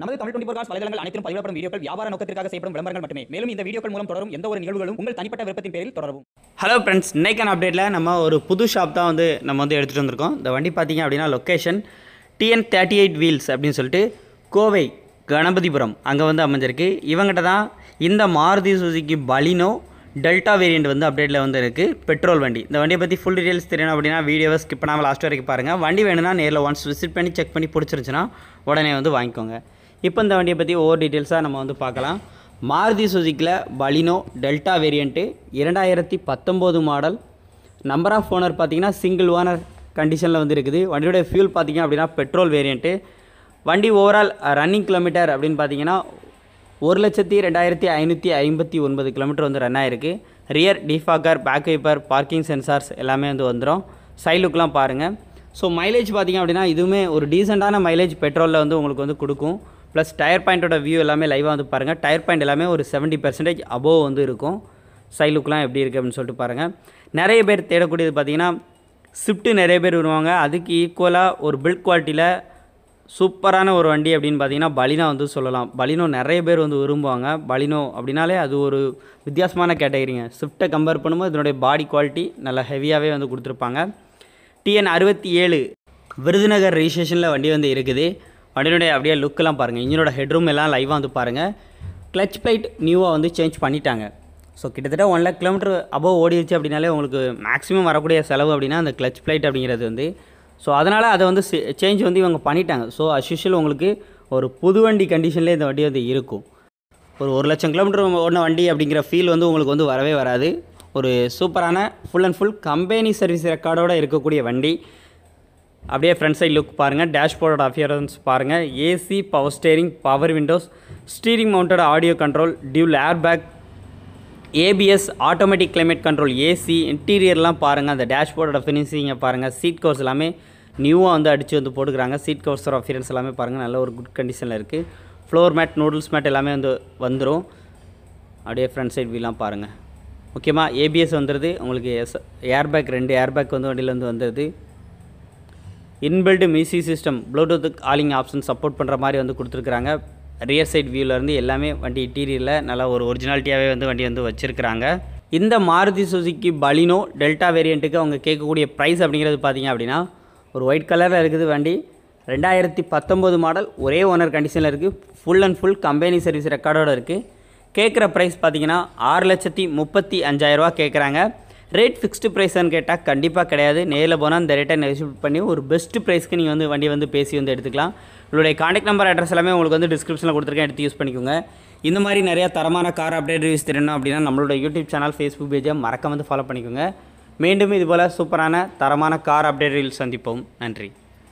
நமது Tamil twenty four வலைதளங்கள் அனைத்தும் பதிவிடப்படும் வீடியோக்கள் வியாபார நோக்கத்திற்காக செய்யப்படும் விளம்பரங்கள் மட்டுமே மேலும் இந்த வீடியோக்கள் மூலம் தொடரும் எந்த ஒரு நிகழ்வுகளும் உங்கள் தனிப்பட்ட விருப்பத்தின் பேரில் தொடரும் ஹலோ ஃப்ரெண்ட்ஸ் இன்னைக்கான அப்டேட்டில் நம்ம ஒரு புது ஷாப் தான் வந்து நம்ம வந்து எடுத்துகிட்டு வந்திருக்கோம் இந்த வண்டி பார்த்தீங்க அப்படின்னா location TN thirty eight wheels அப்படின்னு சொல்லிட்டு கோவை கணபதிபுரம் அங்கே வந்து அமைஞ்சிருக்கு இவங்ககிட்ட தான் இந்த Maruti Suzuki Baleno Delta variant வந்து அப்டேட்டில் வந்து இருக்குது பெட்ரோல் வண்டி இந்த வண்டியை பற்றி ஃபுல் டீடைல்ஸ் தெரியணும் அப்படின்னா வீடியோவை ஸ்கிப் பண்ணாமல் லாஸ்ட் வரைக்கும் பாருங்கள் வண்டி வேணும்னா நேரில் ஒன்ஸ் விசிட் பண்ணி செக் பண்ணி பிடிச்சிருந்துச்சுன்னா உடனே வந்து வாங்கிக்கோங்க இப்போ இந்த வண்டியை பற்றி ஒவ்வொரு டீட்டெயில்ஸாக நம்ம வந்து பார்க்கலாம் மாருதி சுசுக்கியில் பலினோ டெல்டா வேரியண்ட்டு இரண்டாயிரத்தி பத்தொம்போது மாடல் நம்பர் ஆஃப் ஓனர் பார்த்திங்கன்னா சிங்கிள் ஓனர் கண்டிஷனில் வந்து இருக்குது வண்டியோடைய ஃபியூல் பார்த்திங்க அப்படின்னா பெட்ரோல் வேரியண்ட்டு வண்டி ஓவரால் ரன்னிங் கிலோமீட்டர் அப்படின்னு பார்த்தீங்கன்னா ஒரு லட்சத்தி ரெண்டாயிரத்தி ஐநூற்றி ஐம்பத்தி ஒன்பது கிலோமீட்டர் வந்து ரன் ஆகிருக்கு rear defogger back wiper parking sensors எல்லாமே வந்து வந்துடும் சைலுக்கெலாம் பாருங்கள் ஸோ மைலேஜ் பார்த்திங்க அப்படின்னா இதுவுமே ஒரு டீசெண்டான மைலேஜ் பெட்ரோலில் வந்து உங்களுக்கு வந்து கொடுக்கும் ப்ளஸ் டயர் பாயிண்ட்டோட வியூ எல்லாமே லைவாக வந்து பாருங்கள் டயர் பாயிண்ட் எல்லாமே ஒரு செவன்ட்டி பர்சன்டேஜ் அபோவ் வந்து இருக்கும் சைலுக்கெலாம் எப்படி இருக்குது அப்படின்னு சொல்லிட்டு பாருங்கள் நிறைய பேர் தேடக்கூடியது பார்த்திங்கன்னா ஸ்விஃப்ட்டு நிறைய பேர் வருவாங்க அதுக்கு ஈக்குவலாக ஒரு பில்ட் குவாலிட்டியில் சூப்பரான ஒரு வண்டி அப்படின்னு பார்த்தீங்கன்னா பலினா வந்து சொல்லலாம் பலினோ நிறைய பேர் வந்து விரும்புவாங்க பலினோ அப்படின்னாலே அது ஒரு வித்தியாசமான கேட்டகரிங்க ஸ்விஃப்ட்டை கம்பேர் பண்ணும்போது இதனுடைய பாடி குவாலிட்டி நல்லா ஹெவியாகவே வந்து கொடுத்துருப்பாங்க டிஎன் அறுபத்தி ஏழு விருதுநகர் ரிஜிஸ்ட்ரேஷனில் வண்டி வந்து இருக்குது வண்டியினுடைய அப்படியே லுக்கெல்லாம் பாருங்கள் இன்ஜினோட ஹெட்ரூம் எல்லாம் லைவாக வந்து பாருங்கள் கிளச் பிளைட் நியூவாக வந்து சேஞ்ச் பண்ணிட்டாங்க ஸோ கிட்டத்தட்ட ஒன் லேக் கிலோமீட்டர் அபோவ் ஓடிடுச்சு அப்படின்னாலே உங்களுக்கு மேக்ஸிமம் வரக்கூடிய செலவு அப்படின்னா அந்த கிளச் பிளைட் அப்படிங்கிறது வந்து ஸோ அதனால் அதை வந்து சேஞ்ச் வந்து இவங்க பண்ணிட்டாங்க ஸோ அஸ்யூஷுவல் உங்களுக்கு ஒரு புது வண்டி கண்டிஷன்லேயே இந்த வண்டி வந்து இருக்கும் ஒரு ஒரு லட்சம் கிலோமீட்டர் ஓடின வண்டி அப்படிங்கிற ஃபீல் வந்து உங்களுக்கு வந்து வரவே வராது ஒரு சூப்பரான full and full company service ரெக்கார்டோடு இருக்கக்கூடிய வண்டி அப்படியே ஃப்ரண்ட் சைட் லுக் பாருங்கள் டேஷ்போர்டோட அஃபியரன்ஸ் பாருங்கள் AC power steering power windows steering mounted audio control dual air bag ABS automatic climate control AC இன்டீரியர்லாம் பாருங்கள் அந்த டேஷ்போர்டோட ஃபினிஷிங்கை பாருங்கள் சீட் கவர்ஸ் எல்லாமே நியூவாக வந்து அடித்து வந்து போட்டுக்கிறாங்க சீட் கவர்ஸோட அஃபியரன்ஸ் எல்லாமே பாருங்கள் நல்ல ஒரு குட் கண்டிஷனில் இருக்குது ஃப்ளோர் மேட் நூடுல்ஸ் மேட் எல்லாமே வந்து வந்துடும் அப்படியே ஃப்ரண்ட் சைட் வியூலாம் பாருங்கள் முக்கியமாக ஏபிஎஸ் வந்துடுது உங்களுக்கு எஸ் ஏர்பேக் ரெண்டு ஏர்பேக் வந்து வண்டியில் வந்து வந்துடுது inbuilt music system Bluetooth calling option support பண்ணுற மாதிரி வந்து கொடுத்துருக்குறாங்க ரியர் சைட் வியூவிலேருந்து எல்லாமே வண்டி இன்டீரியரில் நல்லா ஒரு ஒரிஜினாலிட்டியாகவே வந்து வண்டி வந்து வச்சுருக்குறாங்க இந்த மாருதி சுசுக்கி பலினோ டெல்டா வேரியண்ட்டுக்கு அவங்க கேட்கக்கூடிய ப்ரைஸ் அப்படிங்கிறது பார்த்திங்க அப்படின்னா ஒரு ஒயிட் கலரில் இருக்குது வண்டி ரெண்டாயிரத்தி பத்தொம்போது மாடல் ஒரே ஓனர் கண்டிஷனில் இருக்குது full and full company service ரெக்கார்டோடு இருக்குது கேட்குற ப்ரைஸ் பார்த்திங்கன்னா ஆறு லட்சத்தி முப்பத்தி அஞ்சாயிரரூவா கேட்குறாங்க ரேட் ஃபிக்ஸ்டு ப்ரைஸான்னு கேட்டால் கண்டிப்பாக கிடையாது நேரில் போனால் இந்த ரேட்டை நெகோஷியேட் பண்ணி ஒரு பெஸ்ட் ப்ரைஸ்க்கு நீங்கள் வந்து வண்டி வந்து பேசி வந்து எடுத்துக்கலாம் உங்களுடைய காண்டாக்ட் நம்பர் அட்ரஸ் எல்லாமே உங்களுக்கு வந்து டிஸ்கிரிப்ஷனில் கொடுத்துருக்கேன் எடுத்து யூஸ் பண்ணிக்கோங்க இந்த மாதிரி நிறையா தரமான கார் அப்டேட் ரிவ்யூஸ் தெரியணும் அப்படின்னா நம்மளோட யூடியூப் சேனல் ஃபேஸ்புக் பேஜை மறக்க வந்து ஃபாலோ பண்ணிக்கோங்க மீண்டும் இதுபோல் சூப்பரான தரமான கார் அப்டேட் ரீல்ஸ் சந்திப்போம் நன்றி